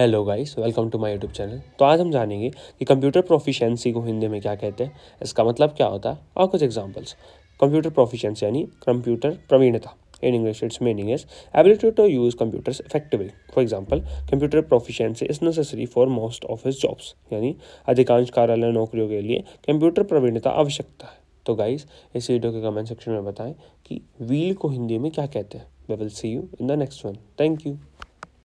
hello guys welcome to my YouTube channel तो आज हम जानेंगे कि कंप्यूटर प्रोफिशिएंसी को हिंदी में क्या कहते हैं इसका मतलब क्या होता है और कुछ एग्जांपल्स कंप्यूटर प्रोफिशिएंसी यानी कंप्यूटर प्रवीणता in English its meaning is ability to use computers effectively for example computer proficiency is necessary for most of his jobs यानी अधिकांश कार्यालय नौकरियों के लिए कंप्यूटर प्रवीणता आवश्यकता है तो गाइज इस वीडियो के कमेंट सेक्शन में बताएं कि व्हील को हिंदी में क्या कहते हैं we will see you in the next one thank you